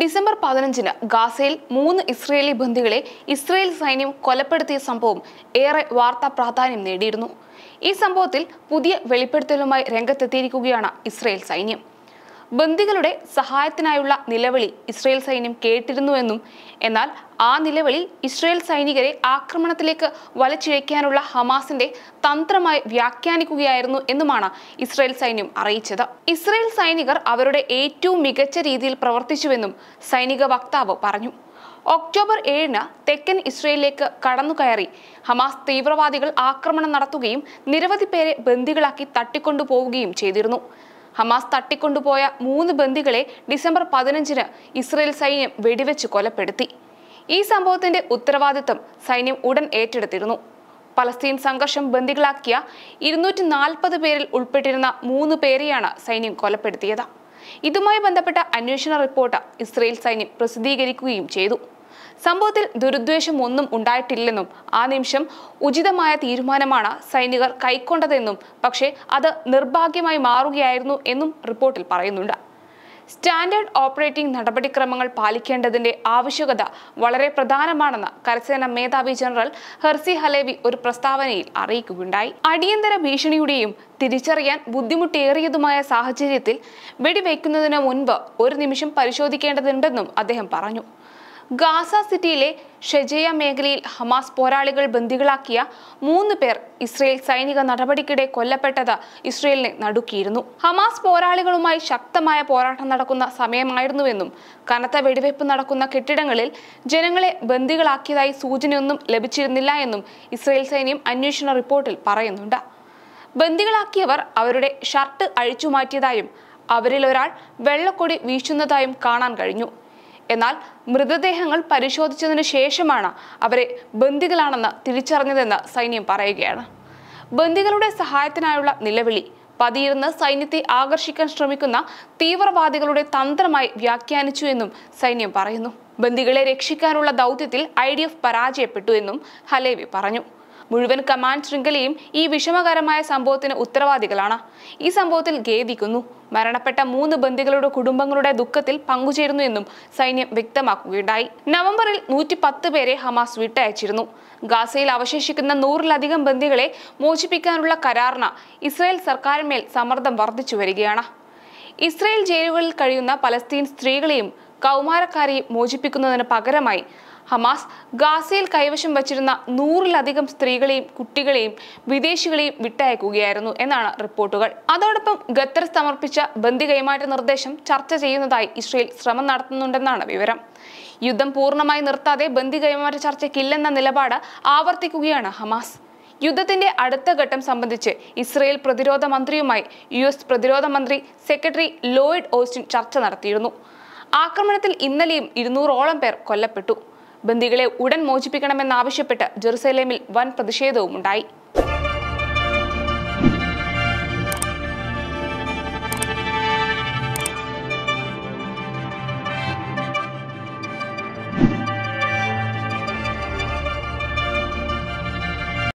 December പതിനഞ്ചിന് ഗാസയിൽ മൂന്ന് ഇസ്രയേലി ബന്ദികളെ ഇസ്രയേൽ സൈന്യം കൊലപ്പെടുത്തിയ സംഭവം ഏറെ വാർത്താ പ്രാധാന്യം നേടിയിരുന്നു ഈ സംഭവത്തിൽ പുതിയ വെളിപ്പെടുത്തലുമായി രംഗത്തെത്തിയിരിക്കുകയാണ് ഇസ്രയേൽ സൈന്യം ബന്ദികളുടെ സഹായത്തിനായുള്ള നിലവിളി ഇസ്രയേൽ സൈന്യം കേട്ടിരുന്നുവെന്നും എന്നാൽ ആ നിലവിളി ഇസ്രയേൽ സൈനികരെ ആക്രമണത്തിലേക്ക് വലച്ചിഴയ്ക്കാനുള്ള ഹമാസിന്റെ തന്ത്രമായി വ്യാഖ്യാനിക്കുകയായിരുന്നു എന്നുമാണ് ഇസ്രയേൽ സൈന്യം അറിയിച്ചത് ഇസ്രയേൽ സൈനികർ അവരുടെ ഏറ്റവും മികച്ച രീതിയിൽ പ്രവർത്തിച്ചുവെന്നും സൈനിക വക്താവ് പറഞ്ഞു ഒക്ടോബർ ഏഴിന് തെക്കൻ ഇസ്രയേലിലേക്ക് കടന്നുകയറി ഹമാസ് തീവ്രവാദികൾ ആക്രമണം നടത്തുകയും നിരവധി പേരെ ബന്ദികളാക്കി തട്ടിക്കൊണ്ടുപോവുകയും ചെയ്തിരുന്നു ഹമാസ് തട്ടിക്കൊണ്ടുപോയ മൂന്ന് ബന്ദികളെ ഡിസംബർ പതിനഞ്ചിന് ഇസ്രയേൽ സൈന്യം വെടിവെച്ച് കൊലപ്പെടുത്തി ഈ സംഭവത്തിന്റെ ഉത്തരവാദിത്തം സൈന്യം ഉടൻ ഏറ്റെടുത്തിരുന്നു പലസ്തീൻ സംഘർഷം ബന്ദികളാക്കിയ ഇരുന്നൂറ്റി നാൽപ്പത് പേരിൽ ഉൾപ്പെട്ടിരുന്ന മൂന്ന് പേരെയാണ് സൈന്യം കൊലപ്പെടുത്തിയത് ഇതുമായി ബന്ധപ്പെട്ട അന്വേഷണ റിപ്പോർട്ട് ഇസ്രയേൽ സൈന്യം പ്രസിദ്ധീകരിക്കുകയും ചെയ്തു സംഭവത്തിൽ ദുരുദ്വേഷം ഒന്നും ഉണ്ടായിട്ടില്ലെന്നും ആ നിമിഷം ഉചിതമായ തീരുമാനമാണ് സൈനികർ കൈക്കൊണ്ടതെന്നും പക്ഷേ അത് നിർഭാഗ്യമായി മാറുകയായിരുന്നു എന്നും റിപ്പോർട്ടിൽ പറയുന്നുണ്ട് സ്റ്റാൻഡേർഡ് ഓപ്പറേറ്റിംഗ് നടപടിക്രമങ്ങൾ പാലിക്കേണ്ടതിന്റെ ആവശ്യകത വളരെ പ്രധാനമാണെന്ന് കരസേന മേധാവി ജനറൽ ഹെർസി ഹലേവി ഒരു പ്രസ്താവനയിൽ അറിയിക്കുകയുണ്ടായി അടിയന്തര ഭീഷണിയുടെയും തിരിച്ചറിയാൻ ബുദ്ധിമുട്ടേറിയതുമായ സാഹചര്യത്തിൽ വെടിവെക്കുന്നതിന് മുൻപ് ഒരു നിമിഷം പരിശോധിക്കേണ്ടതുണ്ടെന്നും അദ്ദേഹം പറഞ്ഞു ഗാസ സിറ്റിയിലെ ഷെജയ മേഖലയിൽ ഹമാസ് പോരാളികൾ ബന്ദികളാക്കിയ മൂന്ന് പേർ ഇസ്രയേൽ സൈനിക നടപടിക്കിടെ കൊല്ലപ്പെട്ടത് ഇസ്രയേലിനെ നടുക്കിയിരുന്നു ഹമാസ് പോരാളികളുമായി ശക്തമായ പോരാട്ടം നടക്കുന്ന സമയമായിരുന്നുവെന്നും കനത്ത വെടിവയ്പ് നടക്കുന്ന കെട്ടിടങ്ങളിൽ ജനങ്ങളെ ബന്ദികളാക്കിയതായി സൂചനയൊന്നും ലഭിച്ചിരുന്നില്ല എന്നും ഇസ്രയേൽ സൈന്യം അന്വേഷണ റിപ്പോർട്ടിൽ പറയുന്നുണ്ട് ബന്ദികളാക്കിയവർ അവരുടെ ഷർട്ട് അഴിച്ചു മാറ്റിയതായും അവരിൽ ഒരാൾ വെള്ളക്കൊടി വീശുന്നതായും കാണാൻ കഴിഞ്ഞു എന്നാൽ മൃതദേഹങ്ങൾ പരിശോധിച്ചതിനു ശേഷമാണ് അവരെ ബന്ദികളാണെന്ന് തിരിച്ചറിഞ്ഞതെന്ന് സൈന്യം പറയുകയാണ് ബന്ദികളുടെ സഹായത്തിനായുള്ള നിലവിളി പതിയിരുന്ന് സൈന്യത്തെ ആകർഷിക്കാൻ ശ്രമിക്കുന്ന തീവ്രവാദികളുടെ തന്ത്രമായി വ്യാഖ്യാനിച്ചു എന്നും സൈന്യം പറയുന്നു ബന്ദികളെ രക്ഷിക്കാനുള്ള ദൗത്യത്തിൽ ഐ പരാജയപ്പെട്ടു എന്നും ഹലേവി പറഞ്ഞു മുഴുവൻ കമാൻഡ് ശൃംഖലയും ഈ വിഷമകരമായ സംഭവത്തിന് ഉത്തരവാദികളാണ് ഈ സംഭവത്തിൽ ഖേദിക്കുന്നു മരണപ്പെട്ട മൂന്ന് ബന്ദികളുടെ കുടുംബങ്ങളുടെ ദുഃഖത്തിൽ പങ്കുചേരുന്നു എന്നും സൈന്യം വ്യക്തമാക്കുകയുണ്ടായി നവംബറിൽ നൂറ്റി പത്ത് പേരെ ഹമാസ് വിട്ടയച്ചിരുന്നു ഗാസയിൽ അവശേഷിക്കുന്ന നൂറിലധികം ബന്ദികളെ മോചിപ്പിക്കാനുള്ള കരാറിന് ഇസ്രായേൽ സർക്കാരിന്മേൽ സമ്മർദ്ദം വർദ്ധിച്ചു വരികയാണ് ഇസ്രായേൽ ജയിലുകളിൽ കഴിയുന്ന പലസ്തീൻ സ്ത്രീകളെയും കൗമാരക്കാരെയും മോചിപ്പിക്കുന്നതിന് പകരമായി ഹമാസ് ഗാസയിൽ കൈവശം വച്ചിരുന്ന നൂറിലധികം സ്ത്രീകളെയും കുട്ടികളെയും വിദേശികളെയും വിട്ടയക്കുകയായിരുന്നു എന്നാണ് റിപ്പോർട്ടുകൾ അതോടൊപ്പം ഖത്തർ സമർപ്പിച്ച ബന്ദി കൈമാറ്റ നിർദ്ദേശം ചർച്ച ചെയ്യുന്നതായി ഇസ്രയേൽ ശ്രമം നടത്തുന്നുണ്ടെന്നാണ് വിവരം യുദ്ധം പൂർണ്ണമായി നിർത്താതെ ബന്ദി കൈമാറ്റ ചർച്ചയ്ക്കില്ലെന്ന നിലപാട് ആവർത്തിക്കുകയാണ് ഹമാസ് യുദ്ധത്തിന്റെ അടുത്ത ഘട്ടം സംബന്ധിച്ച് ഇസ്രയേൽ പ്രതിരോധ മന്ത്രിയുമായി യു എസ് പ്രതിരോധ മന്ത്രി സെക്രട്ടറി ലോയിഡ് ഓസ്റ്റിൻ ചർച്ച നടത്തിയിരുന്നു ആക്രമണത്തിൽ ഇന്നലെയും ഇരുന്നൂറോളം പേർ കൊല്ലപ്പെട്ടു ബന്ദികളെ ഉടൻ മോചിപ്പിക്കണമെന്നാവശ്യപ്പെട്ട് ജെറുസലേമിൽ വൻ പ്രതിഷേധവും ഉണ്ടായി